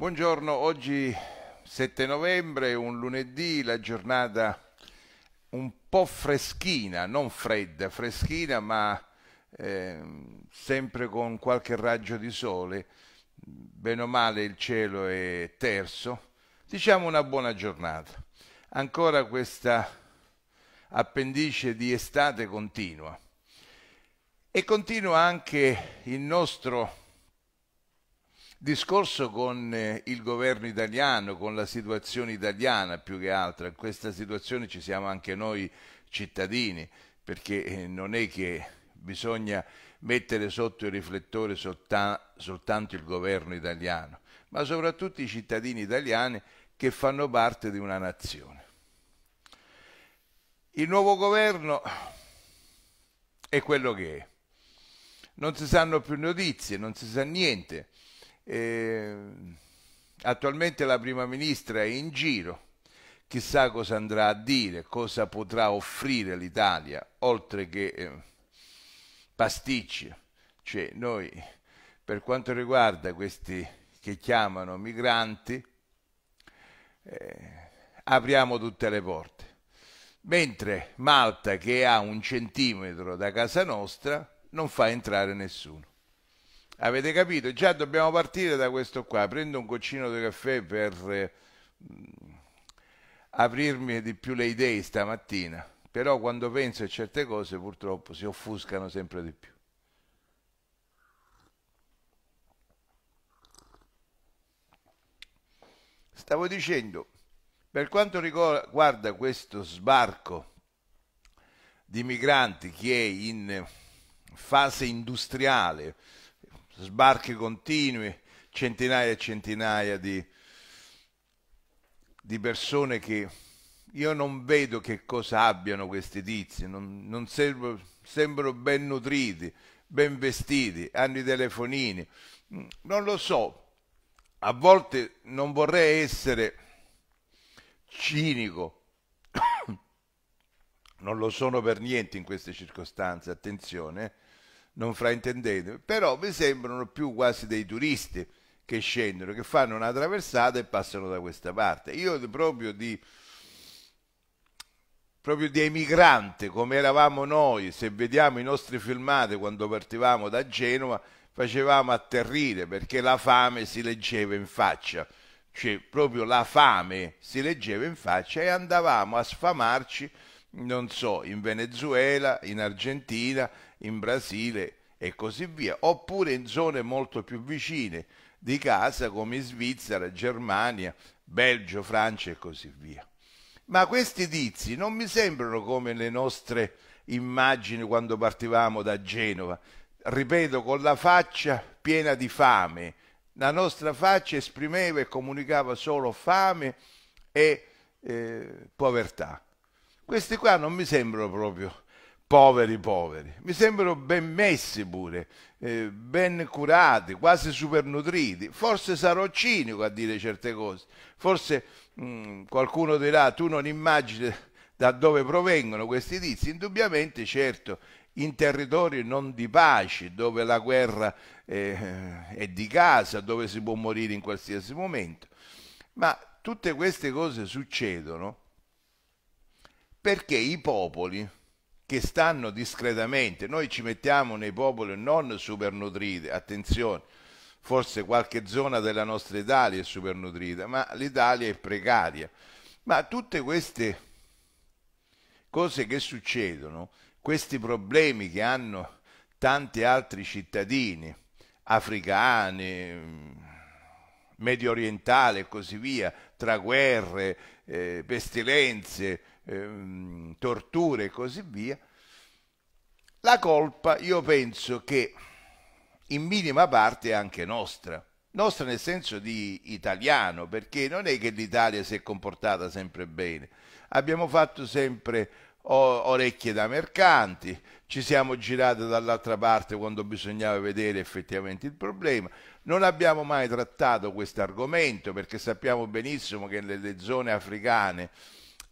Buongiorno, oggi 7 novembre, un lunedì, la giornata un po' freschina, non fredda, freschina ma eh, sempre con qualche raggio di sole, bene o male il cielo è terso, diciamo una buona giornata. Ancora questa appendice di estate continua e continua anche il nostro discorso con eh, il governo italiano, con la situazione italiana più che altro. In questa situazione ci siamo anche noi cittadini, perché eh, non è che bisogna mettere sotto il riflettore soltanto il governo italiano, ma soprattutto i cittadini italiani che fanno parte di una nazione. Il nuovo governo è quello che è. Non si sanno più notizie, non si sa niente. Eh, attualmente la prima ministra è in giro, chissà cosa andrà a dire, cosa potrà offrire l'Italia, oltre che eh, pasticci. Cioè, noi, per quanto riguarda questi che chiamano migranti, eh, apriamo tutte le porte. Mentre Malta, che ha un centimetro da casa nostra, non fa entrare nessuno. Avete capito? Già dobbiamo partire da questo qua. Prendo un goccino di caffè per eh, aprirmi di più le idee stamattina. Però quando penso a certe cose purtroppo si offuscano sempre di più. Stavo dicendo, per quanto riguarda questo sbarco di migranti che è in fase industriale, sbarchi continui, centinaia e centinaia di, di persone che io non vedo che cosa abbiano questi tizi, non, non servo, sembrano ben nutriti, ben vestiti, hanno i telefonini, non lo so, a volte non vorrei essere cinico, non lo sono per niente in queste circostanze, attenzione, non fraintendete, però mi sembrano più quasi dei turisti che scendono, che fanno una traversata e passano da questa parte. Io proprio di proprio di emigrante come eravamo noi, se vediamo i nostri filmati quando partivamo da Genova, facevamo atterrire perché la fame si leggeva in faccia, cioè proprio la fame si leggeva in faccia e andavamo a sfamarci, non so, in Venezuela, in Argentina in Brasile e così via, oppure in zone molto più vicine di casa come Svizzera, Germania, Belgio, Francia e così via. Ma questi tizi non mi sembrano come le nostre immagini quando partivamo da Genova, ripeto, con la faccia piena di fame. La nostra faccia esprimeva e comunicava solo fame e eh, povertà. Questi qua non mi sembrano proprio poveri poveri. Mi sembrano ben messi pure, eh, ben curati, quasi supernutriti. Forse sarò cinico a dire certe cose, forse mh, mm, qualcuno dirà tu non immagini da dove provengono questi tizi. Indubbiamente, certo, in territori non di pace, dove la guerra eh, è di casa, dove si può morire in qualsiasi momento. Ma tutte queste cose succedono perché i popoli, che stanno discretamente, noi ci mettiamo nei popoli non supernutriti, attenzione, forse qualche zona della nostra Italia è supernutrita, ma l'Italia è precaria. Ma tutte queste cose che succedono, questi problemi che hanno tanti altri cittadini africani, medio orientali e così via, tra guerre, eh, pestilenze, eh, torture e così via, la colpa io penso che in minima parte è anche nostra, nostra nel senso di italiano, perché non è che l'Italia si è comportata sempre bene, abbiamo fatto sempre orecchie da mercanti, ci siamo girati dall'altra parte quando bisognava vedere effettivamente il problema, non abbiamo mai trattato questo argomento perché sappiamo benissimo che nelle zone africane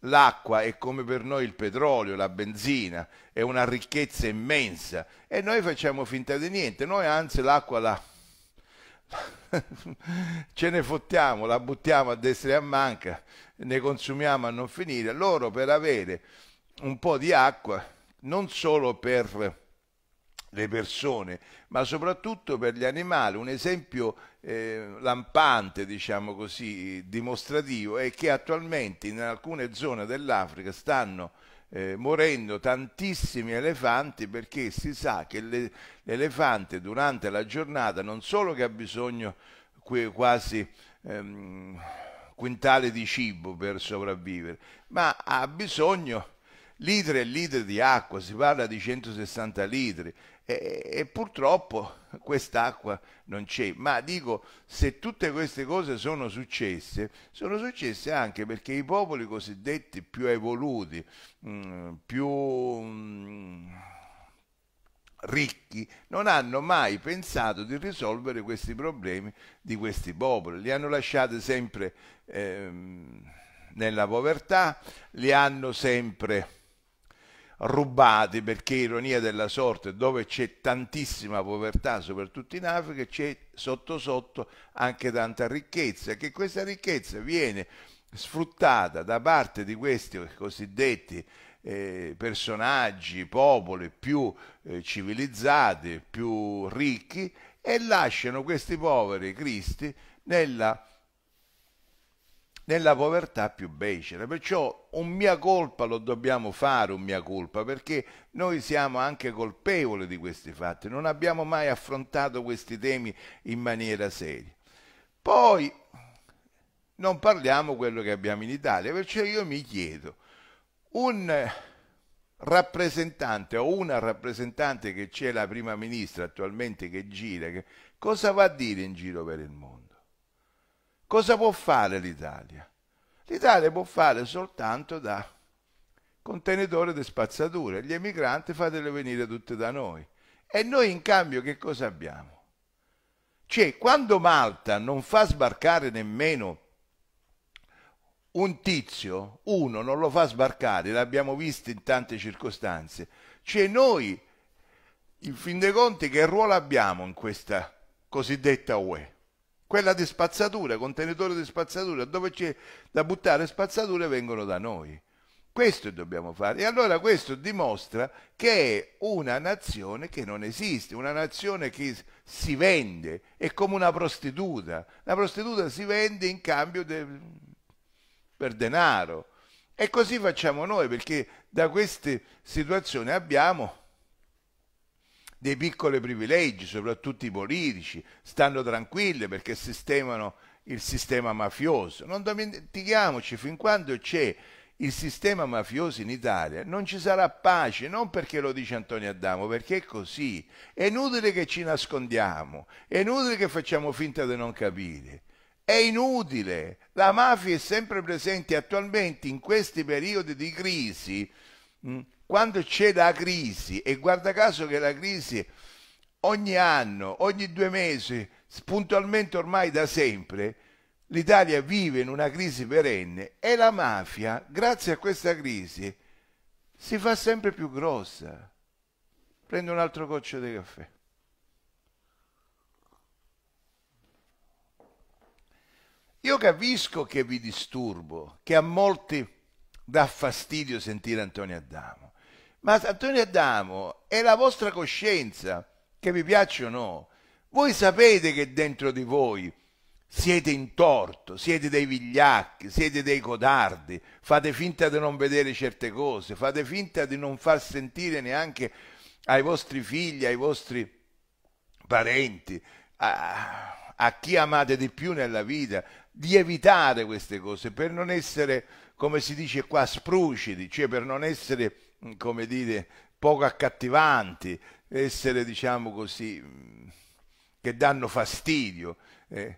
L'acqua è come per noi il petrolio, la benzina, è una ricchezza immensa e noi facciamo finta di niente, noi anzi l'acqua la... ce ne fottiamo, la buttiamo a destra e a manca, ne consumiamo a non finire. Loro per avere un po' di acqua, non solo per le persone, ma soprattutto per gli animali. Un esempio eh, lampante, diciamo così, dimostrativo è che attualmente in alcune zone dell'Africa stanno eh, morendo tantissimi elefanti perché si sa che l'elefante durante la giornata non solo che ha bisogno quasi ehm, quintale di cibo per sopravvivere, ma ha bisogno litri e litri di acqua, si parla di 160 litri e, e purtroppo quest'acqua non c'è. Ma dico, se tutte queste cose sono successe, sono successe anche perché i popoli cosiddetti più evoluti, mh, mm, più... Mh, mm, ricchi non hanno mai pensato di risolvere questi problemi di questi popoli, li hanno lasciati sempre ehm, nella povertà, li hanno sempre rubati perché ironia della sorte dove c'è tantissima povertà soprattutto in Africa c'è sotto sotto anche tanta ricchezza che questa ricchezza viene sfruttata da parte di questi cosiddetti eh, personaggi, popoli più eh, civilizzati, più ricchi e lasciano questi poveri cristi nella nella povertà più becera. Perciò un mia colpa lo dobbiamo fare, un mia colpa, perché noi siamo anche colpevoli di questi fatti, non abbiamo mai affrontato questi temi in maniera seria. Poi non parliamo quello che abbiamo in Italia, perciò io mi chiedo, un rappresentante o una rappresentante che c'è la prima ministra attualmente che gira, che cosa va a dire in giro per il mondo? Cosa può fare l'Italia? L'Italia può fare soltanto da contenitore di spazzature, Gli emigranti fatele venire tutte da noi. E noi in cambio che cosa abbiamo? Cioè, quando Malta non fa sbarcare nemmeno un tizio, uno non lo fa sbarcare, l'abbiamo visto in tante circostanze. Cioè noi, in fin dei conti, che ruolo abbiamo in questa cosiddetta UE? quella di spazzatura, contenitore di spazzatura, dove c'è da buttare spazzature vengono da noi. Questo dobbiamo fare. E allora questo dimostra che è una nazione che non esiste, una nazione che si vende, è come una prostituta. La prostituta si vende in cambio de... per denaro. E così facciamo noi, perché da queste situazioni abbiamo dei piccoli privilegi, soprattutto i politici, stanno tranquilli perché sistemano il sistema mafioso. Non dimentichiamoci, fin quando c'è il sistema mafioso in Italia non ci sarà pace, non perché lo dice Antonio Adamo, perché è così. È inutile che ci nascondiamo, è inutile che facciamo finta di non capire. È inutile, la mafia è sempre presente attualmente in questi periodi di crisi. Mh, mm, quando c'è la crisi, e guarda caso che la crisi ogni anno, ogni due mesi, puntualmente ormai da sempre, l'Italia vive in una crisi perenne e la mafia, grazie a questa crisi, si fa sempre più grossa. Prendo un altro goccio di caffè. Io capisco che vi disturbo, che a molti dà fastidio sentire Antonio Adamo. Ma Antonio Adamo è la vostra coscienza, che vi piaccia o no. Voi sapete che dentro di voi siete in torto, siete dei vigliacchi, siete dei codardi, fate finta di non vedere certe cose, fate finta di non far sentire neanche ai vostri figli, ai vostri parenti, a, a chi amate di più nella vita, di evitare queste cose per non essere, come si dice qua, sprucidi, cioè per non essere come dire, poco accattivanti, essere, diciamo così, che danno fastidio. Eh.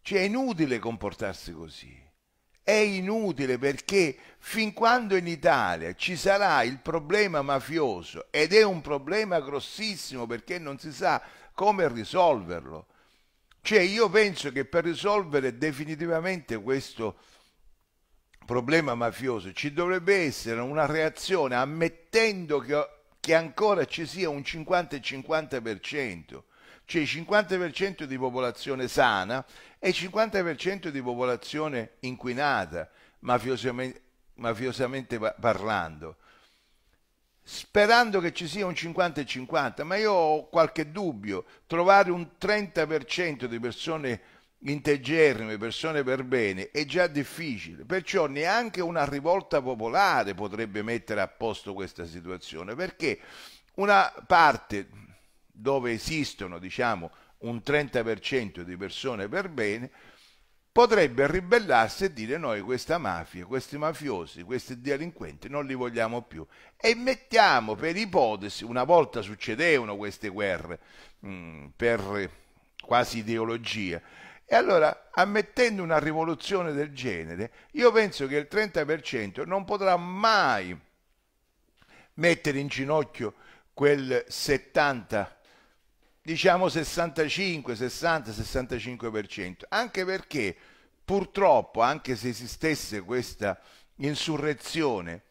Cioè è inutile comportarsi così. È inutile perché fin quando in Italia ci sarà il problema mafioso, ed è un problema grossissimo perché non si sa come risolverlo, cioè io penso che per risolvere definitivamente questo problema, problema mafioso, ci dovrebbe essere una reazione ammettendo che, che ancora ci sia un 50 50%, cioè 50% di popolazione sana e 50% di popolazione inquinata, mafiosamente, mafiosamente parlando sperando che ci sia un 50 50, ma io ho qualche dubbio, trovare un 30% di persone integerrime, persone per bene, è già difficile, perciò neanche una rivolta popolare potrebbe mettere a posto questa situazione, perché una parte dove esistono, diciamo, un 30% di persone per bene, potrebbe ribellarsi e dire noi questa mafia, questi mafiosi, questi delinquenti non li vogliamo più. E mettiamo per ipotesi, una volta succedevano queste guerre mh, mm, per quasi ideologia, e allora, ammettendo una rivoluzione del genere, io penso che il 30% non potrà mai mettere in ginocchio quel 70, diciamo 65, 60, 65%, anche perché purtroppo, anche se esistesse questa insurrezione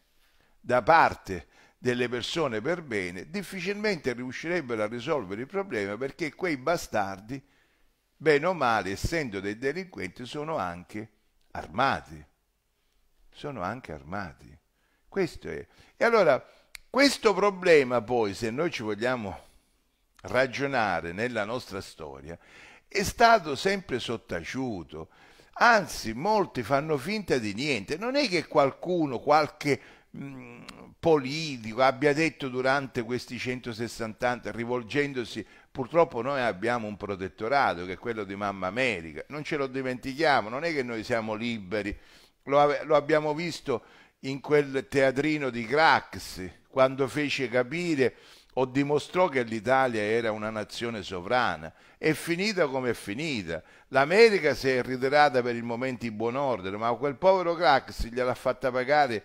da parte delle persone per bene, difficilmente riuscirebbero a risolvere il problema perché quei bastardi bene o male, essendo dei delinquenti, sono anche armati. Sono anche armati. Questo è. E allora, questo problema poi, se noi ci vogliamo ragionare nella nostra storia, è stato sempre sottaciuto. Anzi, molti fanno finta di niente. Non è che qualcuno, qualche mh, politico abbia detto durante questi 160 anni, rivolgendosi Purtroppo noi abbiamo un protettorato che è quello di Mamma America, non ce lo dimentichiamo, non è che noi siamo liberi, lo, ave- lo abbiamo visto in quel teatrino di Craxi, quando fece capire o dimostrò che l'Italia era una nazione sovrana. È finita come è finita. L'America si è ritirata per il momento in buon ordine, ma quel povero Craxi gliel'ha fatta pagare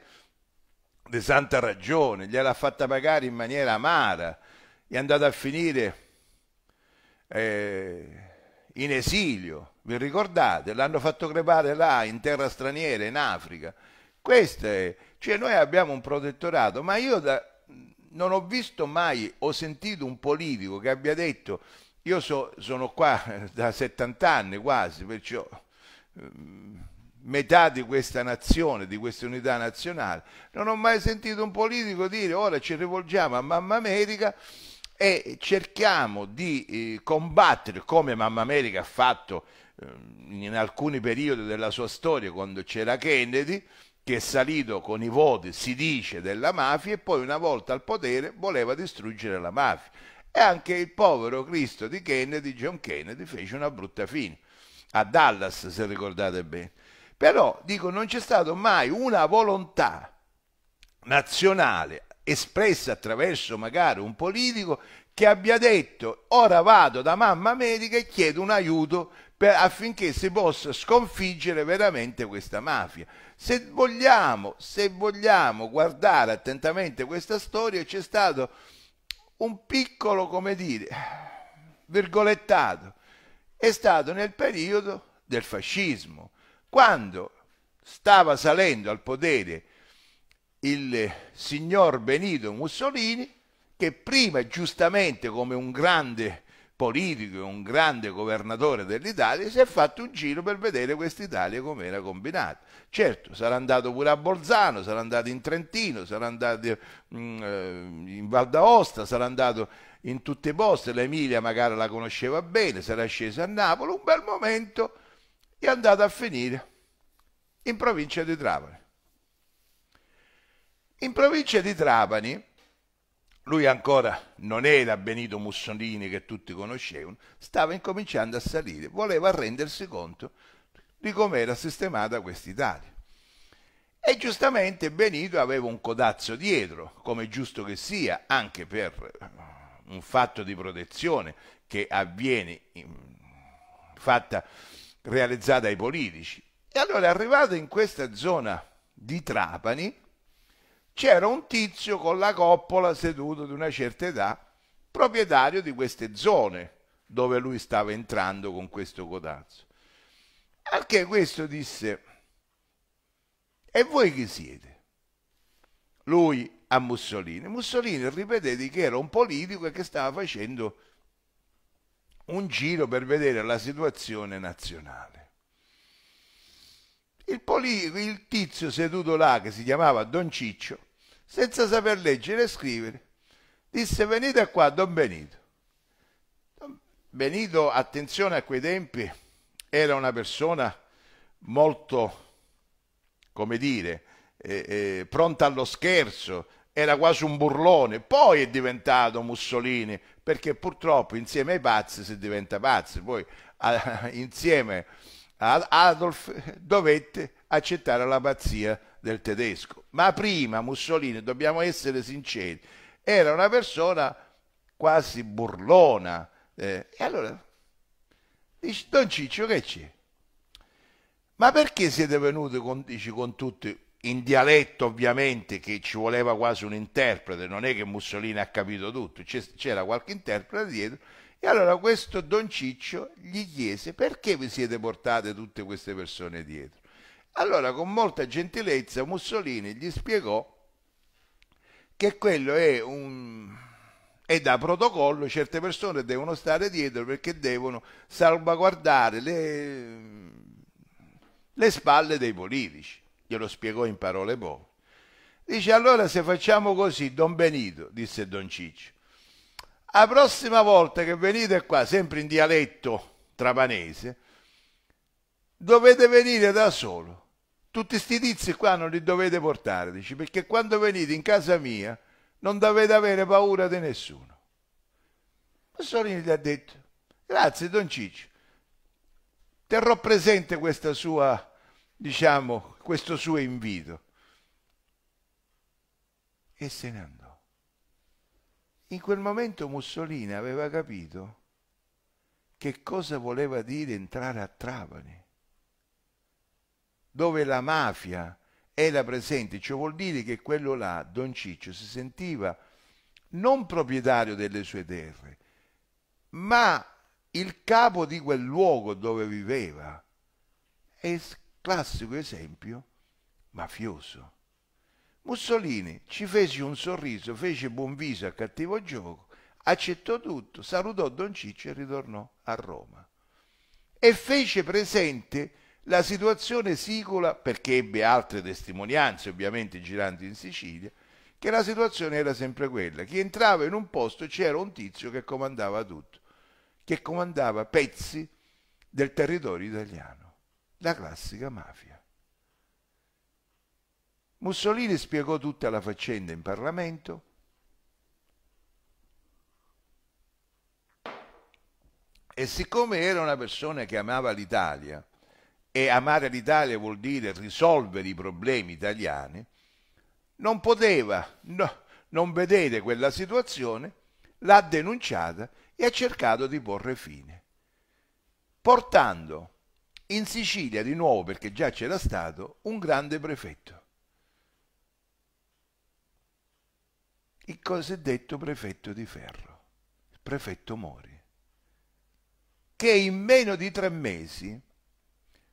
di santa ragione, gliel'ha fatta pagare in maniera amara. È andata a finire eh, in esilio, vi ricordate? L'hanno fatto crepare là, in terra straniera, in Africa. Questo è, cioè noi abbiamo un protettorato, ma io da, non ho visto mai, ho sentito un politico che abbia detto, io so, sono qua da 70 anni quasi, perciò mm, metà di questa nazione, di questa unità nazionale, non ho mai sentito un politico dire ora ci rivolgiamo a Mamma America e cerchiamo di eh, combattere come Mamma America ha fatto eh, in alcuni periodi della sua storia quando c'era Kennedy che è salito con i voti, si dice, della mafia e poi una volta al potere voleva distruggere la mafia. E anche il povero Cristo di Kennedy, John Kennedy, fece una brutta fine a Dallas, se ricordate bene. Però dico, non c'è stata mai una volontà nazionale espressa attraverso magari un politico che abbia detto ora vado da mamma medica e chiedo un aiuto per, affinché si possa sconfiggere veramente questa mafia. Se vogliamo, se vogliamo guardare attentamente questa storia c'è stato un piccolo, come dire, virgolettato, è stato nel periodo del fascismo, quando stava salendo al potere il signor Benito Mussolini che prima giustamente come un grande politico e un grande governatore dell'Italia si è fatto un giro per vedere quest'Italia come era combinata. Certo, sarà andato pure a Bolzano, sarà andato in Trentino, sarà andato mm, eh, in Val d'Aosta, sarà andato in tutte le poste, l'Emilia magari la conosceva bene, sarà sceso a Napoli, un bel momento è andato a finire in provincia di Trapani in provincia di Trapani, lui ancora non era Benito Mussolini che tutti conoscevano, stava incominciando a salire, voleva rendersi conto di come era sistemata questa Italia. E giustamente Benito aveva un codazzo dietro, come giusto che sia, anche per eh, un fatto di protezione che avviene fatta, realizzata ai politici. E allora arrivato in questa zona di Trapani, c'era un tizio con la coppola seduto di una certa età, proprietario di queste zone dove lui stava entrando con questo codazzo. Al che questo disse, e voi chi siete? Lui a Mussolini. Mussolini ripetete che era un politico e che stava facendo un giro per vedere la situazione nazionale. Il, il tizio seduto là, che si chiamava Don Ciccio, senza saper leggere e scrivere. Disse venite qua, Don Benito. Don Benito, attenzione a quei tempi, era una persona molto, come dire, eh, eh, pronta allo scherzo, era quasi un burlone, poi è diventato Mussolini, perché purtroppo insieme ai pazzi si diventa pazzi, poi a, insieme ad Adolf dovette accettare la pazzia del tedesco. Ma prima Mussolini, dobbiamo essere sinceri, era una persona quasi burlona. Eh, e allora dice Don Ciccio che c'è? Ma perché siete venuti con, dici, con tutti in dialetto ovviamente che ci voleva quasi un interprete, non è che Mussolini ha capito tutto, c'era qualche interprete dietro. E allora questo Don Ciccio gli chiese perché vi siete portate tutte queste persone dietro? Allora con molta gentilezza Mussolini gli spiegò che quello è un... e da protocollo certe persone devono stare dietro perché devono salvaguardare le, le spalle dei politici. Glielo spiegò in parole povere. Dice allora se facciamo così, Don Benito, disse Don Ciccio, la prossima volta che venite qua, sempre in dialetto trapanese, dovete venire da solo. Tutti questi tizi qua non li dovete portare, dici, perché quando venite in casa mia non dovete avere paura di nessuno. Mussolini gli ha detto, grazie Don Ciccio, terrò presente questa sua, diciamo, questo suo invito. E se ne andò. In quel momento Mussolini aveva capito che cosa voleva dire entrare a Trapani dove la mafia era presente, ciò vuol dire che quello là, Don Ciccio, si sentiva non proprietario delle sue terre, ma il capo di quel luogo dove viveva. È il classico esempio mafioso. Mussolini ci fece un sorriso, fece buon viso a cattivo gioco, accettò tutto, salutò Don Ciccio e ritornò a Roma. E fece presente la situazione sicola, perché ebbe altre testimonianze ovviamente girando in Sicilia, che la situazione era sempre quella. Chi entrava in un posto c'era un tizio che comandava tutto, che comandava pezzi del territorio italiano, la classica mafia. Mussolini spiegò tutta la faccenda in Parlamento. E siccome era una persona che amava l'Italia, e amare l'Italia vuol dire risolvere i problemi italiani, non poteva no, non vedere quella situazione, l'ha denunciata e ha cercato di porre fine, portando in Sicilia di nuovo, perché già c'era stato, un grande prefetto. Il cosiddetto prefetto di ferro, il prefetto Mori, che in meno di tre mesi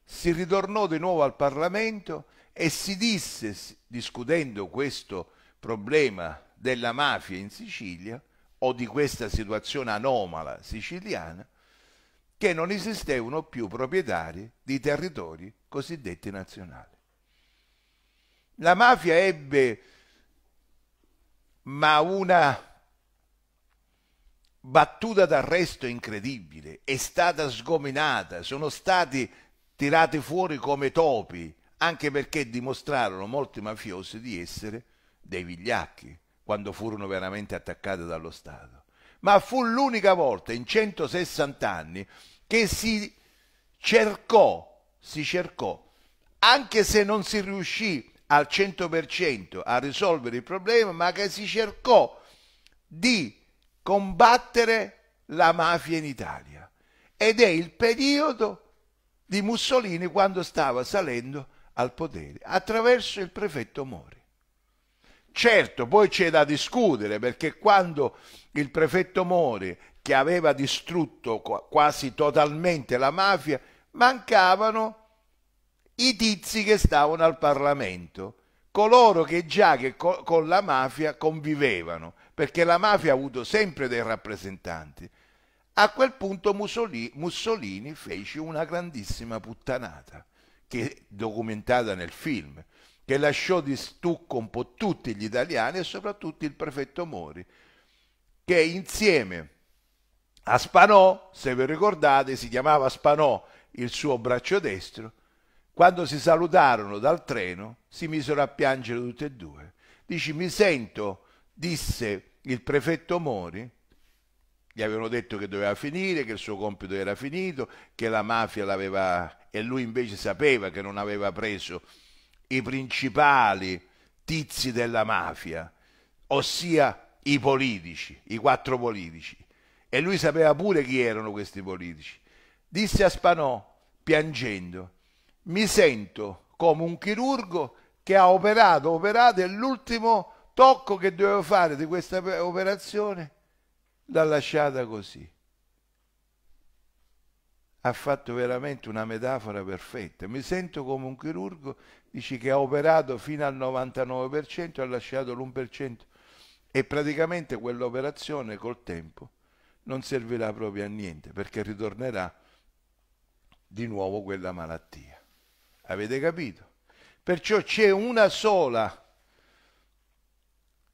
si ritornò di nuovo al Parlamento e si disse, discutendo questo problema della mafia in Sicilia o di questa situazione anomala siciliana, che non esistevano più proprietari di territori cosiddetti nazionali. La mafia ebbe ma una battuta d'arresto incredibile, è stata sgominata, sono stati tirati fuori come topi, anche perché dimostrarono molti mafiosi di essere dei vigliacchi quando furono veramente attaccati dallo Stato. Ma fu l'unica volta in 160 anni che si cercò, si cercò, anche se non si riuscì al 100% a risolvere il problema, ma che si cercò di combattere la mafia in Italia. Ed è il periodo di Mussolini quando stava salendo al potere attraverso il prefetto Mori. Certo, poi c'è da discutere perché quando il prefetto Mori, che aveva distrutto quasi totalmente la mafia, mancavano i tizi che stavano al Parlamento, coloro che già che con la mafia convivevano, perché la mafia ha avuto sempre dei rappresentanti, a quel punto Mussolini, Mussolini fece una grandissima puttanata, che è documentata nel film, che lasciò di stucco un po' tutti gli italiani e soprattutto il prefetto Mori, che insieme a Spanò, se vi ricordate, si chiamava Spanò il suo braccio destro, quando si salutarono dal treno si misero a piangere tutti e due. Dici, mi sento, disse il prefetto Mori, gli avevano detto che doveva finire, che il suo compito era finito, che la mafia l'aveva e lui invece sapeva che non aveva preso i principali tizi della mafia, ossia i politici, i quattro politici. E lui sapeva pure chi erano questi politici. Disse a Spanò, piangendo, mi sento come un chirurgo che ha operato, operato e l'ultimo tocco che dovevo fare di questa operazione l'ha lasciata così. Ha fatto veramente una metafora perfetta. Mi sento come un chirurgo, dici che ha operato fino al 99%, ha lasciato l'1% e praticamente quell'operazione col tempo non servirà proprio a niente perché ritornerà di nuovo quella malattia. Avete capito? Perciò c'è una sola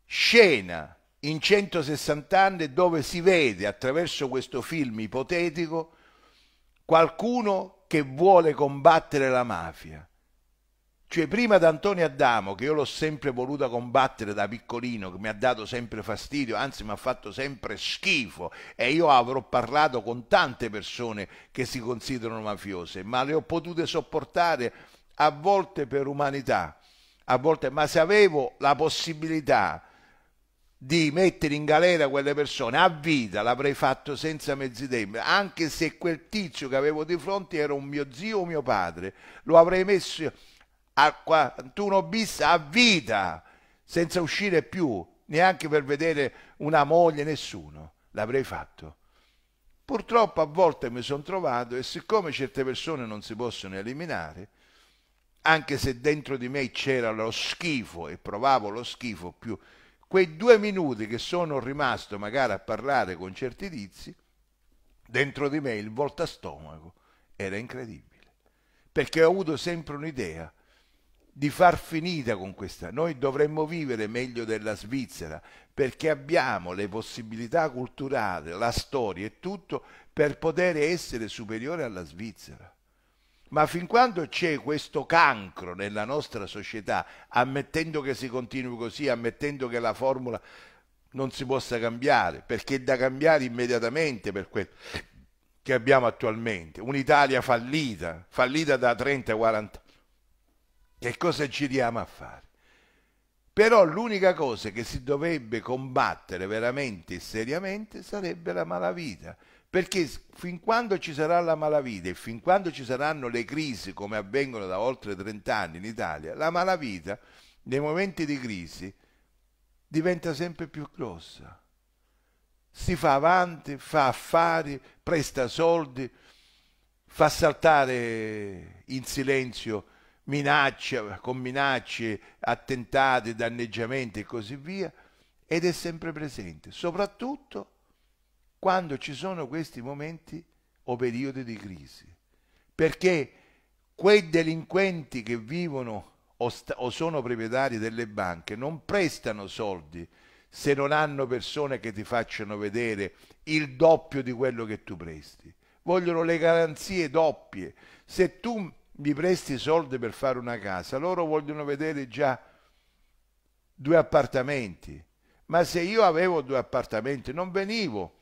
scena in 160 anni dove si vede attraverso questo film ipotetico qualcuno che vuole combattere la mafia. Cioè prima ad Antonio Adamo, che io l'ho sempre voluta combattere da piccolino, che mi ha dato sempre fastidio, anzi mi ha fatto sempre schifo, e io avrò parlato con tante persone che si considerano mafiose, ma le ho potute sopportare a volte per umanità, a volte, ma se avevo la possibilità di mettere in galera quelle persone a vita l'avrei fatto senza mezzi tempi anche se quel tizio che avevo di fronte era un mio zio o mio padre lo avrei messo a 41 bis a vita senza uscire più neanche per vedere una moglie nessuno l'avrei fatto purtroppo a volte mi sono trovato e siccome certe persone non si possono eliminare anche se dentro di me c'era lo schifo e provavo lo schifo più quei due minuti che sono rimasto magari a parlare con certi tizi, dentro di me il volta stomaco era incredibile. Perché ho avuto sempre un'idea di far finita con questa. Noi dovremmo vivere meglio della Svizzera perché abbiamo le possibilità culturali, la storia e tutto per poter essere superiore alla Svizzera ma fin quando c'è questo cancro nella nostra società, ammettendo che si continui così, ammettendo che la formula non si possa cambiare, perché è da cambiare immediatamente per quello che abbiamo attualmente, un'Italia fallita, fallita da 30 40 che cosa ci diamo a fare? Però l'unica cosa che si dovrebbe combattere veramente e seriamente sarebbe la malavita perché fin quando ci sarà la malavita e fin quando ci saranno le crisi come avvengono da oltre 30 anni in Italia, la malavita nei momenti di crisi diventa sempre più grossa. Si fa avanti, fa affari, presta soldi, fa saltare in silenzio minacce, con minacce, attentati, danneggiamenti e così via, ed è sempre presente, soprattutto quando ci sono questi momenti o periodi di crisi, perché quei delinquenti che vivono o, o sono proprietari delle banche non prestano soldi se non hanno persone che ti facciano vedere il doppio di quello che tu presti. Vogliono le garanzie doppie. Se tu mi presti soldi per fare una casa, loro vogliono vedere già due appartamenti. Ma se io avevo due appartamenti non venivo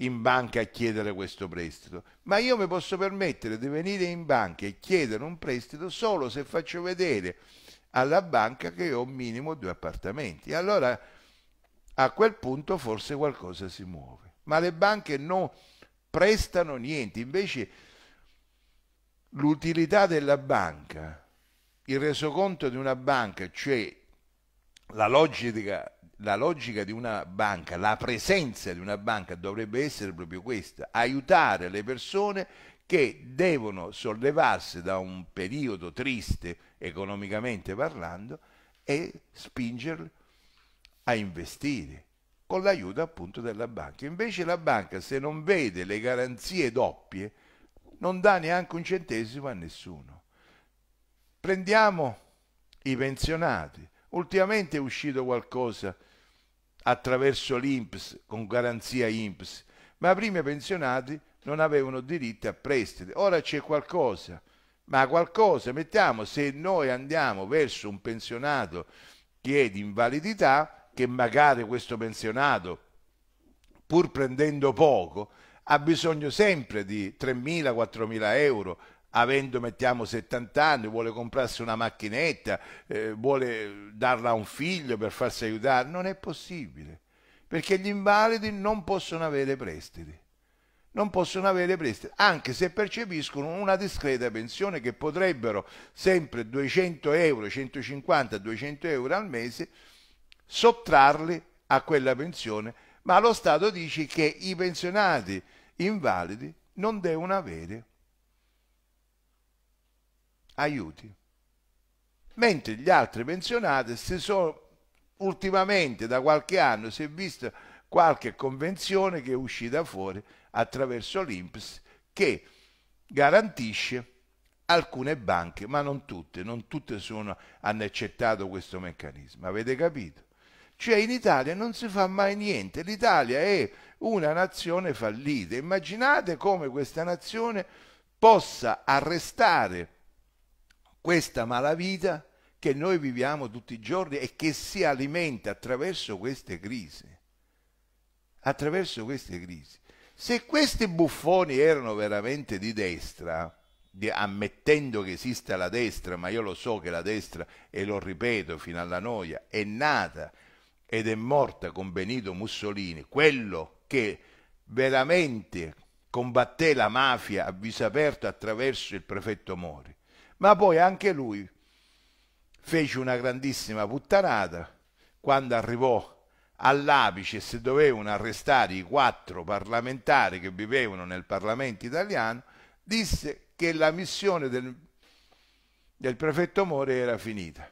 in banca a chiedere questo prestito, ma io mi posso permettere di venire in banca e chiedere un prestito solo se faccio vedere alla banca che ho minimo due appartamenti. Allora a quel punto forse qualcosa si muove, ma le banche non prestano niente, invece l'utilità della banca, il resoconto di una banca, cioè la logica la logica di una banca, la presenza di una banca dovrebbe essere proprio questa, aiutare le persone che devono sollevarsi da un periodo triste economicamente parlando e spingerle a investire con l'aiuto appunto della banca. Invece la banca se non vede le garanzie doppie non dà neanche un centesimo a nessuno. Prendiamo i pensionati, ultimamente è uscito qualcosa attraverso l'INPS con garanzia INPS, ma prima i pensionati non avevano diritto a prestiti. Ora c'è qualcosa, ma qualcosa, mettiamo, se noi andiamo verso un pensionato che è di invalidità, che magari questo pensionato, pur prendendo poco, ha bisogno sempre di 3.000-4.000 euro avendo mettiamo 70 anni, vuole comprarsi una macchinetta, eh, vuole darla a un figlio per farsi aiutare, non è possibile, perché gli invalidi non possono avere prestiti. Non possono avere prestiti, anche se percepiscono una discreta pensione che potrebbero sempre 200 euro, 150, 200 euro al mese, sottrarli a quella pensione, ma lo Stato dice che i pensionati invalidi non devono avere aiuti. Mentre gli altri pensionati si sono ultimamente da qualche anno si è vista qualche convenzione che è uscita fuori attraverso l'Inps che garantisce alcune banche, ma non tutte, non tutte sono, hanno accettato questo meccanismo, avete capito? Cioè in Italia non si fa mai niente, l'Italia è una nazione fallita, immaginate come questa nazione possa arrestare questa malavita che noi viviamo tutti i giorni e che si alimenta attraverso queste crisi. Attraverso queste crisi. Se questi buffoni erano veramente di destra, di, ammettendo che esista la destra, ma io lo so che la destra, e lo ripeto fino alla noia, è nata ed è morta con Benito Mussolini, quello che veramente combatté la mafia a viso aperto attraverso il prefetto Mori ma poi anche lui fece una grandissima puttanata quando arrivò all'apice se dovevano arrestare i quattro parlamentari che vivevano nel Parlamento italiano, disse che la missione del, del prefetto More era finita,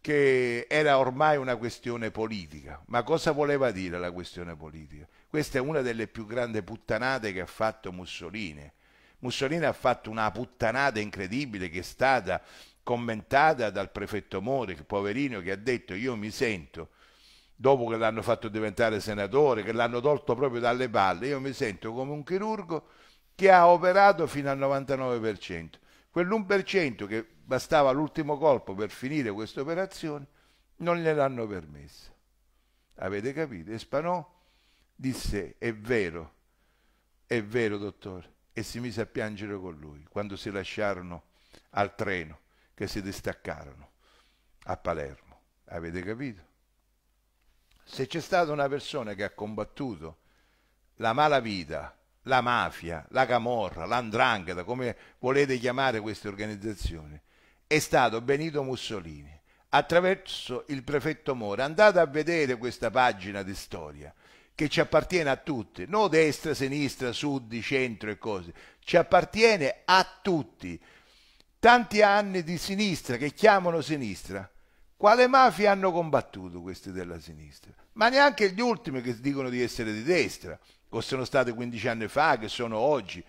che era ormai una questione politica. Ma cosa voleva dire la questione politica? Questa è una delle più grandi puttanate che ha fatto Mussolini Mussolini ha fatto una puttanata incredibile che è stata commentata dal prefetto Mori, che poverino, che ha detto io mi sento, dopo che l'hanno fatto diventare senatore, che l'hanno tolto proprio dalle palle, io mi sento come un chirurgo che ha operato fino al 99%. Quell'1% che bastava l'ultimo colpo per finire questa operazione, non gliel'hanno permessa. Avete capito? E Spanò disse, è vero, è vero dottore, e si mise a piangere con lui quando si lasciarono al treno che si distaccarono a Palermo. Avete capito? Se c'è stata una persona che ha combattuto la malavita, la mafia, la camorra, l'andrangheta, come volete chiamare queste organizzazioni, è stato Benito Mussolini attraverso il prefetto Mora. Andate a vedere questa pagina di storia che ci appartiene a tutti, non destra, sinistra, sud, centro e cose, ci appartiene a tutti. Tanti anni di sinistra che chiamano sinistra, quale mafia hanno combattuto questi della sinistra? Ma neanche gli ultimi che dicono di essere di destra, o sono stati 15 anni fa, che sono oggi.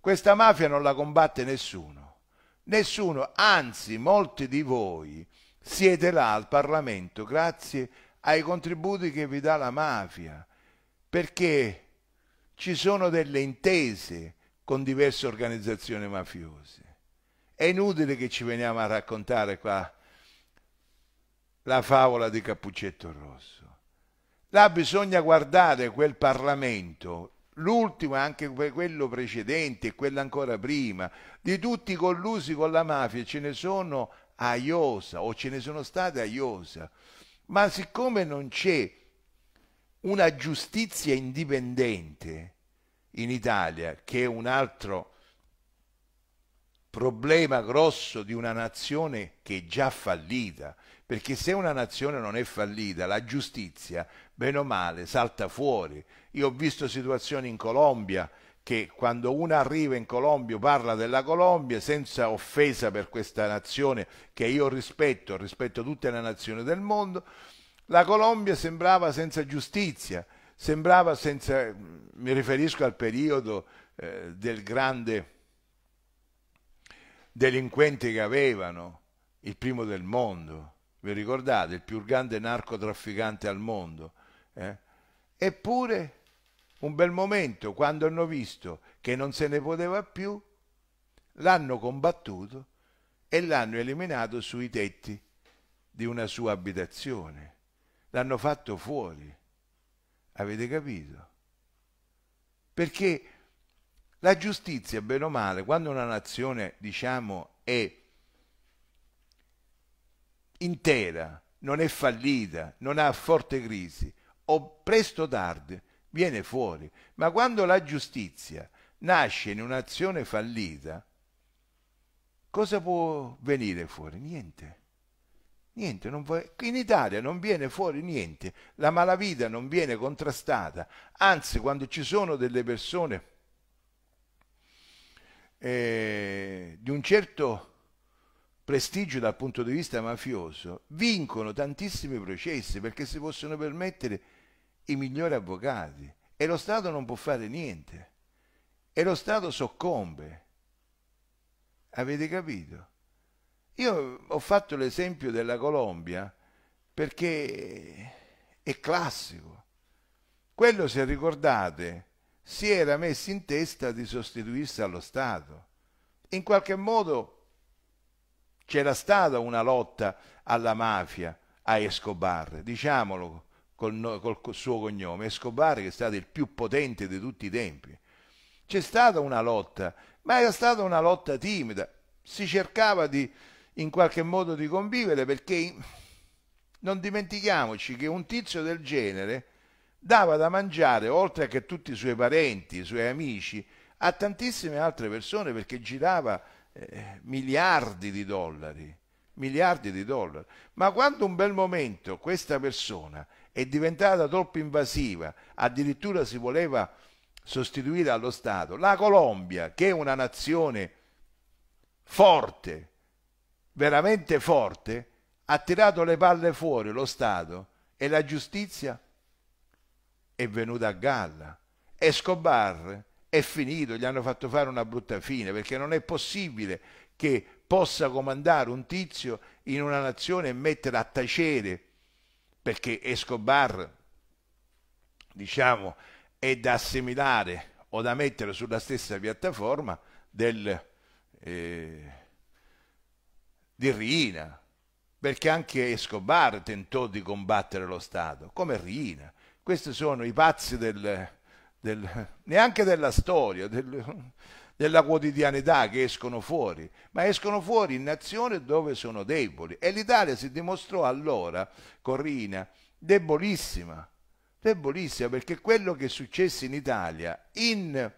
Questa mafia non la combatte nessuno, nessuno, anzi molti di voi siete là al Parlamento grazie a ai contributi che vi dà la mafia, perché ci sono delle intese con diverse organizzazioni mafiose. È inutile che ci veniamo a raccontare qua la favola di Cappuccetto Rosso. Là bisogna guardare quel Parlamento, l'ultimo e anche quello precedente e quello ancora prima, di tutti i collusi con la mafia, ce ne sono a Iosa o ce ne sono state a Iosa. Ma siccome non c'è una giustizia indipendente in Italia, che è un altro problema grosso di una nazione che è già fallita, perché se una nazione non è fallita, la giustizia, bene o male, salta fuori. Io ho visto situazioni in Colombia che quando uno arriva in Colombia parla della Colombia senza offesa per questa nazione che io rispetto, rispetto tutte le nazioni del mondo, la Colombia sembrava senza giustizia, sembrava senza, mi riferisco al periodo eh, del grande delinquente che avevano, il primo del mondo, vi ricordate, il più grande narcotrafficante al mondo, eh? eppure un bel momento quando hanno visto che non se ne poteva più, l'hanno combattuto e l'hanno eliminato sui tetti di una sua abitazione. L'hanno fatto fuori. Avete capito? Perché la giustizia, bene o male, quando una nazione, diciamo, è intera, non è fallita, non ha forte crisi, o presto o tardi viene fuori. Ma quando la giustizia nasce in un'azione fallita, cosa può venire fuori? Niente. Niente, in Italia non viene fuori niente, la malavita non viene contrastata, anzi quando ci sono delle persone eh, di un certo prestigio dal punto di vista mafioso, vincono tantissimi processi perché si possono permettere i migliori avvocati e lo Stato non può fare niente e lo Stato soccombe. Avete capito? Io ho fatto l'esempio della Colombia perché è classico. Quello, se ricordate, si era messo in testa di sostituirsi allo Stato. In qualche modo c'era stata una lotta alla mafia, a Escobar, diciamolo col, col, col suo cognome, Escobar che è stato il più potente di tutti i tempi. C'è stata una lotta, ma era stata una lotta timida. Si cercava di, in qualche modo di convivere perché non dimentichiamoci che un tizio del genere dava da mangiare, oltre che a tutti i suoi parenti, i suoi amici, a tantissime altre persone perché girava eh, miliardi di dollari, miliardi di dollari. Ma quando un bel momento questa persona è diventata troppo invasiva, addirittura si voleva sostituire allo Stato. La Colombia, che è una nazione forte, veramente forte, ha tirato le palle fuori lo Stato e la giustizia è venuta a galla. Escobar è finito, gli hanno fatto fare una brutta fine perché non è possibile che possa comandare un tizio in una nazione e mettere a tacere perché Escobar, diciamo, è da assimilare o da mettere sulla stessa piattaforma del, eh, di Rina perché anche Escobar tentò di combattere lo Stato, come Rina Questi sono i pazzi del, del, neanche della storia, del, della quotidianità che escono fuori, ma escono fuori in nazioni dove sono deboli. E l'Italia si dimostrò allora, Corrina, debolissima, debolissima perché quello che è successo in Italia, in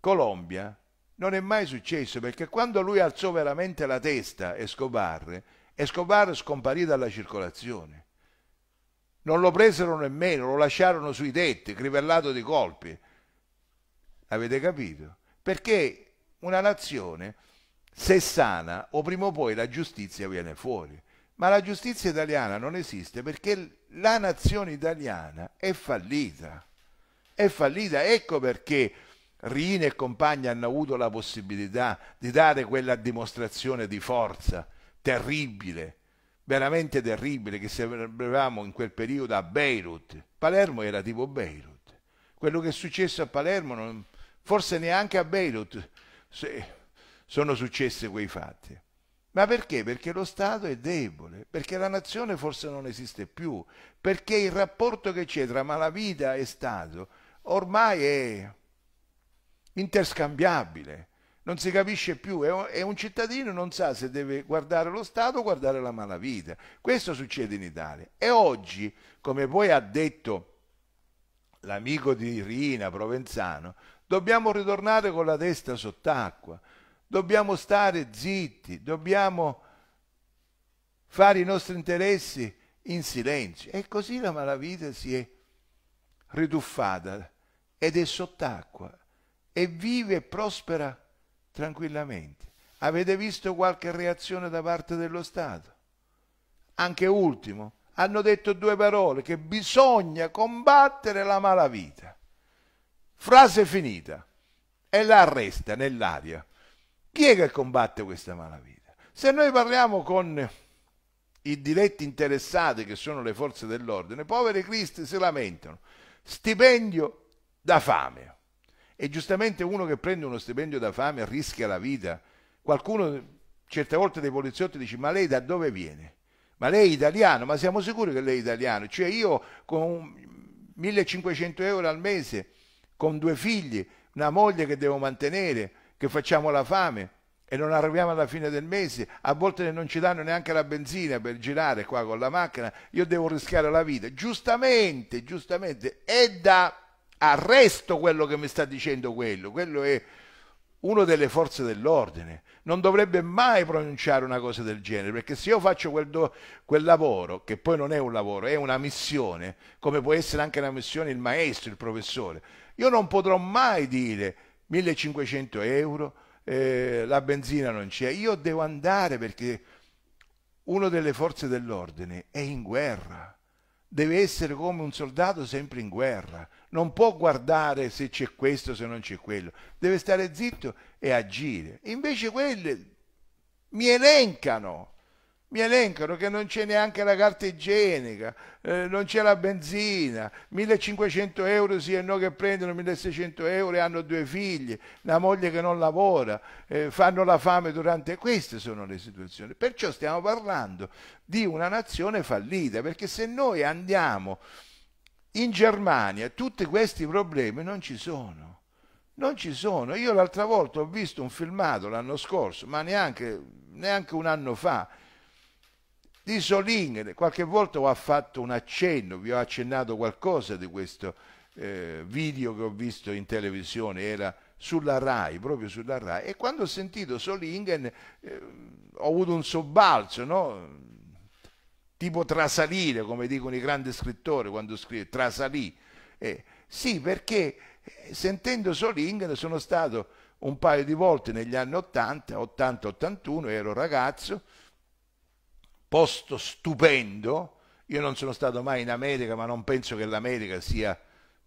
Colombia, non è mai successo perché quando lui alzò veramente la testa Escobar, Escobar scomparì dalla circolazione. Non lo presero nemmeno, lo lasciarono sui tetti, crivellato di colpi. Avete capito? perché una nazione, se sana, o prima o poi la giustizia viene fuori. Ma la giustizia italiana non esiste perché la nazione italiana è fallita. È fallita, ecco perché Rini e compagni hanno avuto la possibilità di dare quella dimostrazione di forza terribile, veramente terribile, che sembrevamo in quel periodo a Beirut. Palermo era tipo Beirut. Quello che è successo a Palermo non, forse neanche a Beirut sono successi quei fatti. Ma perché? Perché lo Stato è debole, perché la nazione forse non esiste più, perché il rapporto che c'è tra malavita e Stato ormai è interscambiabile, non si capisce più e un cittadino non sa se deve guardare lo Stato o guardare la malavita. Questo succede in Italia. E oggi, come poi ha detto l'amico di Rina Provenzano, Dobbiamo ritornare con la testa sott'acqua, dobbiamo stare zitti, dobbiamo fare i nostri interessi in silenzio. E così la malavita si è riduffata ed è sott'acqua e vive e prospera tranquillamente. Avete visto qualche reazione da parte dello Stato? Anche ultimo, hanno detto due parole che bisogna combattere la malavita. Frase finita. E la arresta nell'aria. Chi è che combatte questa malavita? Se noi parliamo con i diretti interessati, che sono le forze dell'ordine, poveri cristi si lamentano. Stipendio da fame. E giustamente uno che prende uno stipendio da fame rischia la vita. Qualcuno certe volte dei poliziotti dice ma lei da dove viene? Ma lei è italiano? Ma siamo sicuri che lei è italiano? Cioè io con 1500 euro al mese con due figli, una moglie che devo mantenere, che facciamo la fame e non arriviamo alla fine del mese, a volte non ci danno neanche la benzina per girare qua con la macchina, io devo rischiare la vita. Giustamente, giustamente, è da arresto quello che mi sta dicendo quello, quello è uno delle forze dell'ordine, non dovrebbe mai pronunciare una cosa del genere, perché se io faccio quel, do, quel, lavoro, che poi non è un lavoro, è una missione, come può essere anche una missione il maestro, il professore, io non potrò mai dire 1500 euro, eh, la benzina non c'è, io devo andare perché uno delle forze dell'ordine è in guerra deve essere come un soldato sempre in guerra, non può guardare se c'è questo, se non c'è quello, deve stare zitto e agire. Invece quelle mi elencano mi elencano che non c'è neanche la carta igienica, eh, non c'è la benzina, 1500 euro sì e no che prendono, 1600 euro e hanno due figli, la moglie che non lavora, eh, fanno la fame durante... Queste sono le situazioni. Perciò stiamo parlando di una nazione fallita, perché se noi andiamo in Germania, tutti questi problemi non ci sono. Non ci sono. Io l'altra volta ho visto un filmato l'anno scorso, ma neanche, neanche un anno fa, di Solin, qualche volta ho fatto un accenno, vi ho accennato qualcosa di questo eh, video che ho visto in televisione, era sulla RAI, proprio sulla RAI, e quando ho sentito Solingen eh, ho avuto un sobbalzo, no? tipo trasalire, come dicono i grandi scrittori quando scrive, trasalì. Eh, sì, perché eh, sentendo Solingen sono stato un paio di volte negli anni 80, 80-81, ero ragazzo, posto stupendo. Io non sono stato mai in America, ma non penso che l'America sia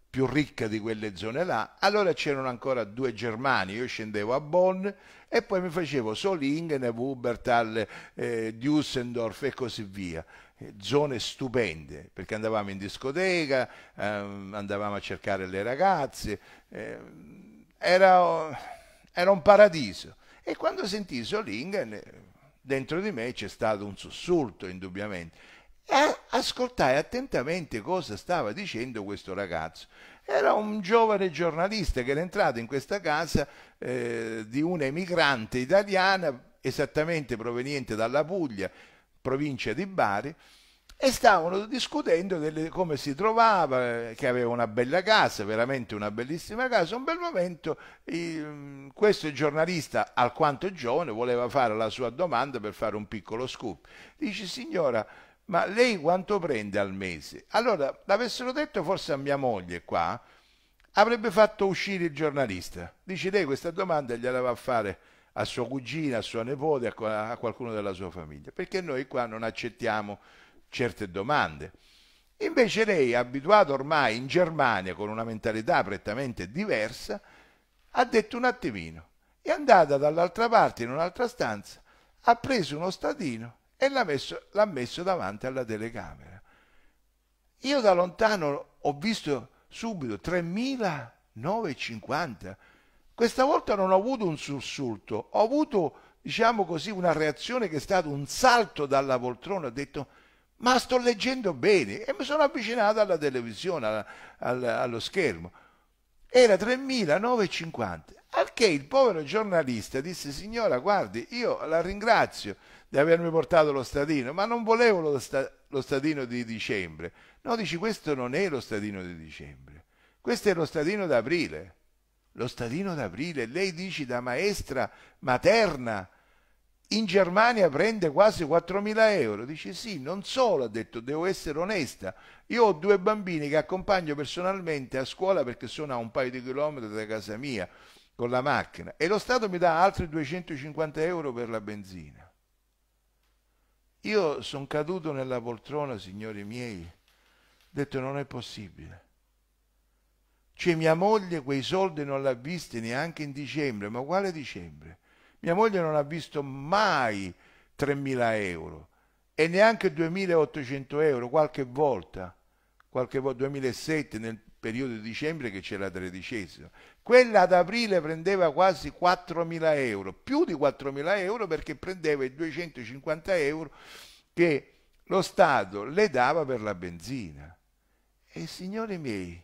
più ricca di quelle zone là. Allora c'erano ancora due germani, io scendevo a Bonn e poi mi facevo Solingen, Wuppertal, eh, Düsseldorf e così via. Eh, zone stupende, perché andavamo in discoteca, eh, andavamo a cercare le ragazze, ehm, era, era un paradiso. E quando sentì Solingen dentro di me c'è stato un sussulto, indubbiamente. E ascoltai attentamente cosa stava dicendo questo ragazzo. Era un giovane giornalista che era entrato in questa casa eh, di una emigrante italiana, esattamente proveniente dalla Puglia, provincia di Bari, e stavano discutendo delle, come si trovava, eh, che aveva una bella casa, veramente una bellissima casa. Un bel momento il, mm, questo giornalista, alquanto giovane, voleva fare la sua domanda per fare un piccolo scoop. Dice, signora, ma lei quanto prende al mese? Allora, l'avessero detto forse a mia moglie qua, avrebbe fatto uscire il giornalista. Dice, lei questa domanda gliela va a fare a sua cugina, a sua nipote, a, a qualcuno della sua famiglia, perché noi qua non accettiamo certe domande. Invece lei, abituata ormai in Germania con una mentalità prettamente diversa, ha detto un attimino, è andata dall'altra parte in un'altra stanza, ha preso uno statino e l'ha messo, messo, davanti alla telecamera. Io da lontano ho visto subito 3.950. Questa volta non ho avuto un sussulto, ho avuto, diciamo così, una reazione che è stato un salto dalla poltrona. Ho detto, ma sto leggendo bene e mi sono avvicinato alla televisione, alla, alla, allo schermo. Era 3.950. Al che il povero giornalista disse, signora, guardi, io la ringrazio di avermi portato lo stadino, ma non volevo lo, sta, lo stadino di dicembre. No, dici, questo non è lo stadino di dicembre, questo è lo stadino d'aprile. Lo stadino d'aprile, lei dici da maestra materna, in Germania prende quasi 4.000 euro. Dice sì, non solo, ha detto, devo essere onesta. Io ho due bambini che accompagno personalmente a scuola perché sono a un paio di chilometri da casa mia con la macchina e lo Stato mi dà altri 250 euro per la benzina. Io sono caduto nella poltrona, signori miei, ho detto non è possibile. Cioè mia moglie quei soldi non l'ha visti neanche in dicembre, ma quale dicembre? Mia moglie non ha visto mai 3.000 euro e neanche 2.800 euro qualche volta, qualche volta 2007 nel periodo di dicembre che c'era la tredicesima. Quella ad aprile prendeva quasi 4.000 euro, più di 4.000 euro perché prendeva i 250 euro che lo Stato le dava per la benzina. E signori miei,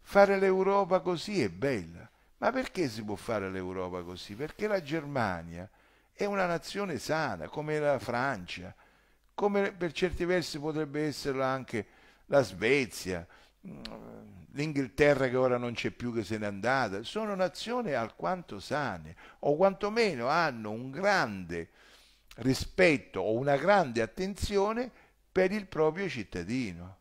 fare l'Europa così è bella. Ma perché si può fare l'Europa così? Perché la Germania è una nazione sana, come la Francia, come per certi versi potrebbe esserlo anche la Svezia, l'Inghilterra che ora non c'è più che se n'è andata, sono nazioni alquanto sane o quantomeno hanno un grande rispetto o una grande attenzione per il proprio cittadino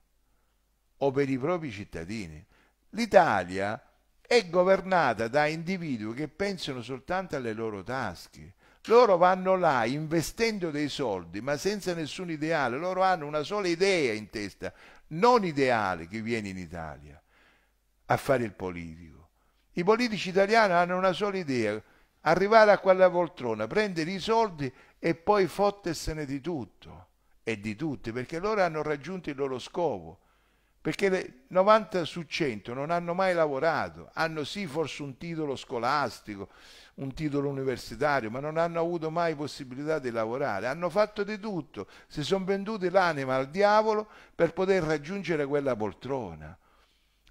o per i propri cittadini. L'Italia è governata da individui che pensano soltanto alle loro tasche. Loro vanno là investendo dei soldi, ma senza nessun ideale. Loro hanno una sola idea in testa, non ideale, che viene in Italia a fare il politico. I politici italiani hanno una sola idea, arrivare a quella poltrona, prendere i soldi e poi fottersene di tutto e di tutti, perché loro hanno raggiunto il loro scopo perché 90 su 100 non hanno mai lavorato, hanno sì forse un titolo scolastico, un titolo universitario, ma non hanno avuto mai possibilità di lavorare, hanno fatto di tutto, si sono venduti l'anima al diavolo per poter raggiungere quella poltrona.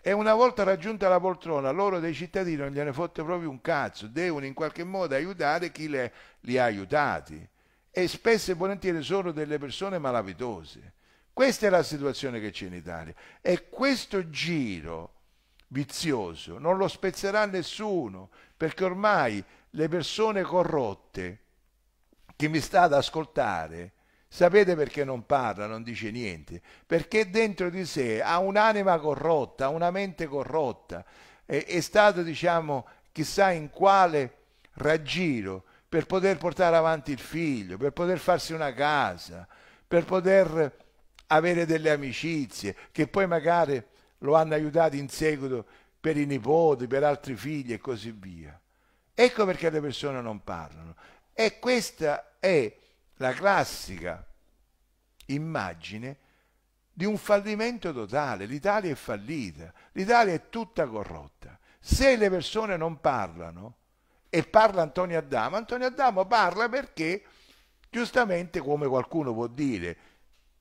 E una volta raggiunta la poltrona, loro dei cittadini non gliene fotte proprio un cazzo, devono in qualche modo aiutare chi le, li ha aiutati. E spesso e volentieri sono delle persone malavitose questa è la situazione che c'è in Italia e questo giro vizioso non lo spezzerà nessuno perché ormai le persone corrotte che mi sta ad ascoltare sapete perché non parla, non dice niente, perché dentro di sé ha un'anima corrotta, una mente corrotta, è, è stato diciamo chissà in quale raggiro per poter portare avanti il figlio, per poter farsi una casa, per poter avere delle amicizie che poi magari lo hanno aiutato in seguito per i nipoti, per altri figli e così via. Ecco perché le persone non parlano. E questa è la classica immagine di un fallimento totale. L'Italia è fallita, l'Italia è tutta corrotta. Se le persone non parlano, e parla Antonio Adamo, Antonio Adamo parla perché, giustamente come qualcuno può dire,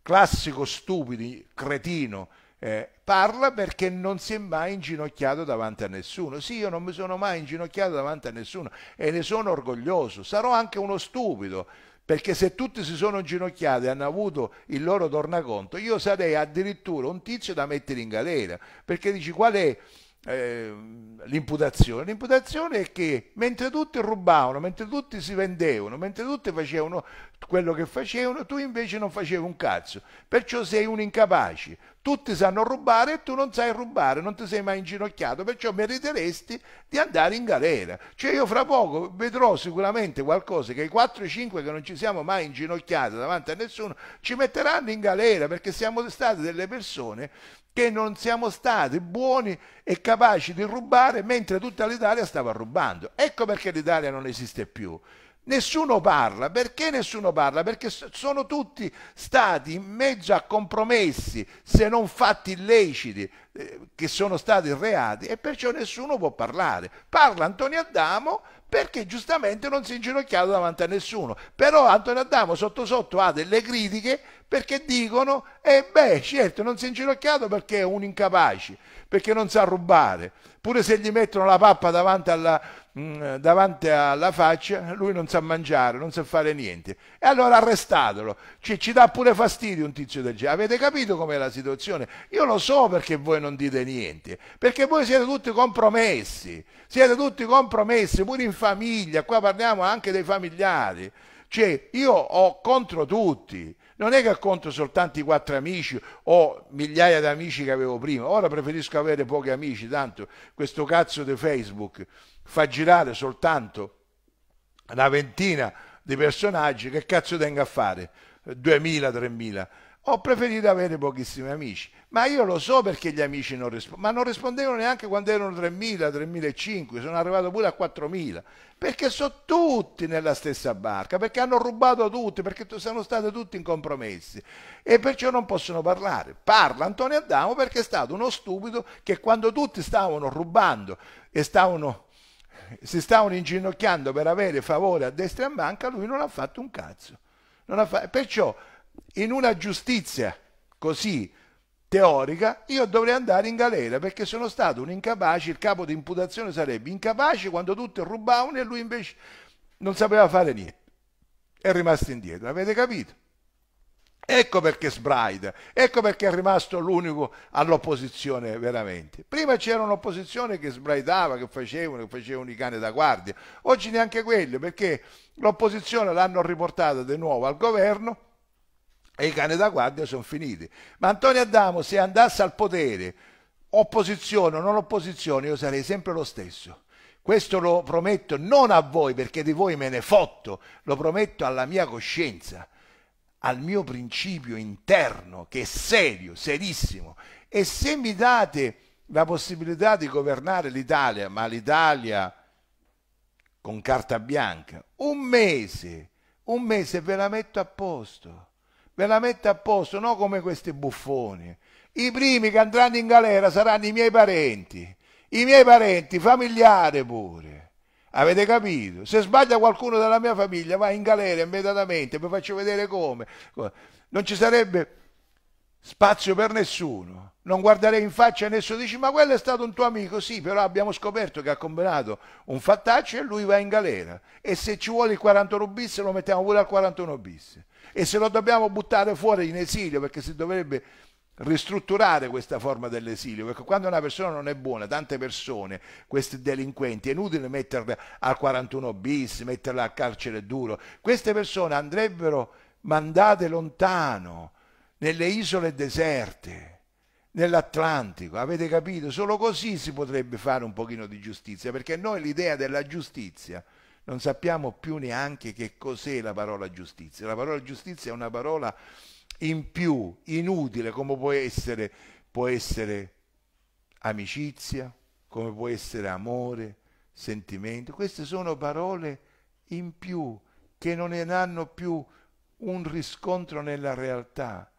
classico stupido, cretino, eh, parla perché non si è mai inginocchiato davanti a nessuno. Sì, io non mi sono mai inginocchiato davanti a nessuno e ne sono orgoglioso. Sarò anche uno stupido, perché se tutti si sono inginocchiati e hanno avuto il loro tornaconto, io sarei addirittura un tizio da mettere in galera, perché dici qual è Ehm, l'imputazione? L'imputazione è che mentre tutti rubavano, mentre tutti si vendevano, mentre tutti facevano quello che facevano, tu invece non facevi un cazzo, perciò sei un incapace. Tutti sanno rubare e tu non sai rubare, non ti sei mai inginocchiato, perciò meriteresti di andare in galera. Cioè io fra poco vedrò sicuramente qualcosa che i 4-5 che non ci siamo mai inginocchiati davanti a nessuno ci metteranno in galera perché siamo state delle persone che non siamo stati buoni e capaci di rubare mentre tutta l'Italia stava rubando. Ecco perché l'Italia non esiste più. Nessuno parla, perché nessuno parla? Perché sono tutti stati in mezzo a compromessi, se non fatti illeciti, eh, che sono stati reati e perciò nessuno può parlare. Parla Antonio Adamo perché giustamente non si è inginocchiato davanti a nessuno, però Antonio Adamo sotto sotto ha delle critiche perché dicono, eh beh, certo, non si è inginocchiato perché è un incapace, perché non sa rubare. Pure se gli mettono la pappa davanti alla, mh, mm, davanti alla faccia, lui non sa mangiare, non sa fare niente. E allora arrestatelo. Cioè, ci dà pure fastidio un tizio del genere. Avete capito com'è la situazione? Io lo so perché voi non dite niente, perché voi siete tutti compromessi, siete tutti compromessi, pure in famiglia, qua parliamo anche dei familiari. Cioè, io ho contro tutti non è che conto soltanto i quattro amici o migliaia di amici che avevo prima, ora preferisco avere pochi amici, tanto questo cazzo di Facebook fa girare soltanto una ventina di personaggi, che cazzo tengo a fare? 2000, 3000 ho preferito avere pochissimi amici, ma io lo so perché gli amici non rispondevano, ma non rispondevano neanche quando erano 3.000, 3.500, sono arrivato pure a 4.000, perché sono tutti nella stessa barca, perché hanno rubato tutti, perché sono stati tutti incompromessi e perciò non possono parlare. Parla Antonio Adamo perché è stato uno stupido che quando tutti stavano rubando e stavano, si stavano inginocchiando per avere favore a destra e a banca, lui non ha fatto un cazzo. Fatto, perciò in una giustizia così teorica, io dovrei andare in galera perché sono stato un incapace, il capo di imputazione sarebbe incapace quando tutti rubavano e lui invece non sapeva fare niente, è rimasto indietro, avete capito? Ecco perché sbraida, ecco perché è rimasto l'unico all'opposizione veramente. Prima c'era un'opposizione che sbraidava, che facevano, che facevano i cani da guardia, oggi neanche quello perché l'opposizione l'hanno riportata di nuovo al governo e i cani da guardia sono finiti. Ma Antonio Adamo se andasse al potere, opposizione o non opposizione, io sarei sempre lo stesso. Questo lo prometto non a voi perché di voi me ne fotto, lo prometto alla mia coscienza, al mio principio interno che è serio, serissimo. E se mi date la possibilità di governare l'Italia, ma l'Italia con carta bianca, un mese, un mese ve la metto a posto ve la mette a posto, non come questi buffoni. I primi che andranno in galera saranno i miei parenti, i miei parenti familiari pure. Avete capito? Se sbaglia qualcuno della mia famiglia va in galera immediatamente, vi faccio vedere come. Non ci sarebbe spazio per nessuno. Non guarderei in faccia a nessuno, dici ma quello è stato un tuo amico, sì, però abbiamo scoperto che ha combinato un fattaccio e lui va in galera. E se ci vuole il 41 bis lo mettiamo pure al 41 bis e se lo dobbiamo buttare fuori in esilio perché si dovrebbe ristrutturare questa forma dell'esilio, perché quando una persona non è buona, tante persone, questi delinquenti, è inutile metterle al 41 bis, metterle al carcere duro, queste persone andrebbero mandate lontano, nelle isole deserte, nell'Atlantico, avete capito? Solo così si potrebbe fare un pochino di giustizia, perché noi l'idea della giustizia non sappiamo più neanche che cos'è la parola giustizia. La parola giustizia è una parola in più, inutile, come può essere, può essere amicizia, come può essere amore, sentimento. Queste sono parole in più che non hanno più un riscontro nella realtà.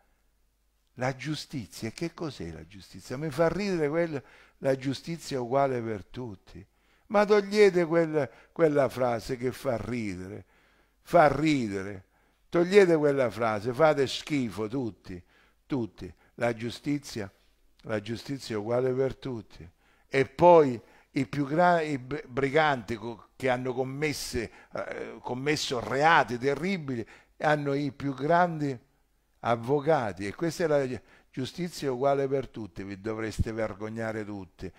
La giustizia, che cos'è la giustizia? Mi fa ridere quella, la giustizia uguale per tutti. Ma togliete quel, quella frase che fa ridere, fa ridere. Togliete quella frase, fate schifo tutti, tutti. La giustizia, la giustizia è uguale per tutti. E poi i più grandi briganti che hanno commesse, eh, commesso reati terribili hanno i più grandi avvocati e questa è la giustizia uguale per tutti, vi dovreste vergognare tutti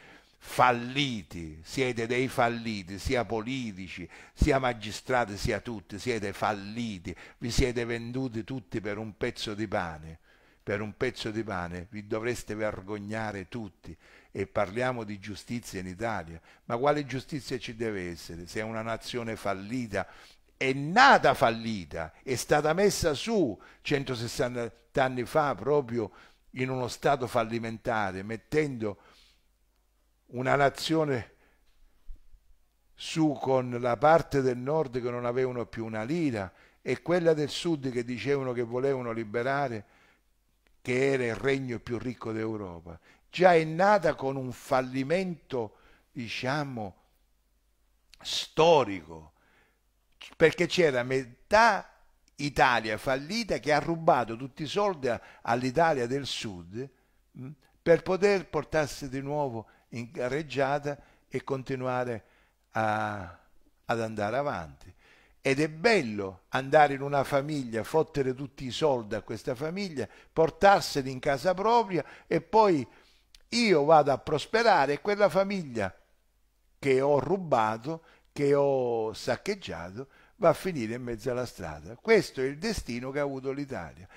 falliti, siete dei falliti, sia politici, sia magistrati, sia tutti, siete falliti, vi siete venduti tutti per un pezzo di pane, per un pezzo di pane, vi dovreste vergognare tutti e parliamo di giustizia in Italia, ma quale giustizia ci deve essere se è una nazione fallita? È nata fallita, è stata messa su 160 anni fa proprio in uno stato fallimentare, mettendo una nazione su con la parte del nord che non avevano più una lira e quella del sud che dicevano che volevano liberare, che era il regno più ricco d'Europa. Già è nata con un fallimento, diciamo, storico, perché c'era metà Italia fallita che ha rubato tutti i soldi all'Italia del sud hm, per poter portarsi di nuovo in gareggiata e continuare a, ad andare avanti. Ed è bello andare in una famiglia, fottere tutti i soldi a questa famiglia, portarseli in casa propria e poi io vado a prosperare e quella famiglia che ho rubato, che ho saccheggiato, va a finire in mezzo alla strada. Questo è il destino che ha avuto l'Italia.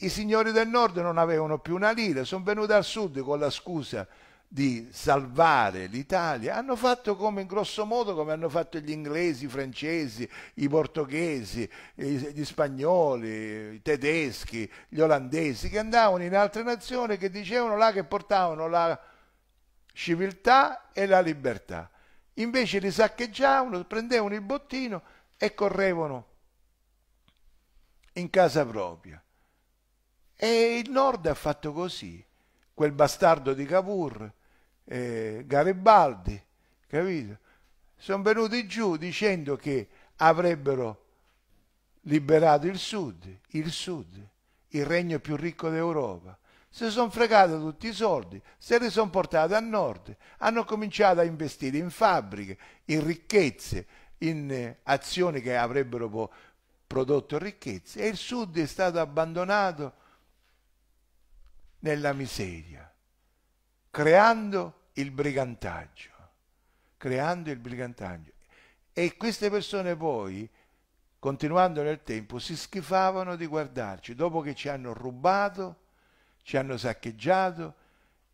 I signori del nord non avevano più una lira, sono venuti al sud con la scusa di salvare l'Italia, hanno fatto come in grosso modo come hanno fatto gli inglesi, i francesi, i portoghesi, gli spagnoli, i tedeschi, gli olandesi che andavano in altre nazioni che dicevano là che portavano la civiltà e la libertà. Invece li saccheggiavano, prendevano il bottino e correvano in casa propria. E il nord ha fatto così quel bastardo di Cavour eh, Garibaldi, capito? Sono venuti giù dicendo che avrebbero liberato il sud, il sud, il regno più ricco d'Europa. Si sono fregati tutti i soldi, se li sono portati a nord, hanno cominciato a investire in fabbriche, in ricchezze, in eh, azioni che avrebbero prodotto ricchezze e il sud è stato abbandonato nella miseria, creando il brigantaggio, creando il brigantaggio. E queste persone poi, continuando nel tempo, si schifavano di guardarci, dopo che ci hanno rubato, ci hanno saccheggiato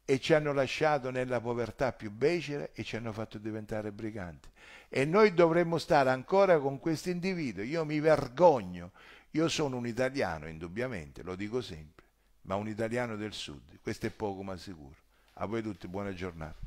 e ci hanno lasciato nella povertà più becera e ci hanno fatto diventare briganti. E noi dovremmo stare ancora con questi individui. Io mi vergogno, io sono un italiano, indubbiamente, lo dico sempre, ma un italiano del sud, questo è poco ma sicuro. A voi tutti buona giornata.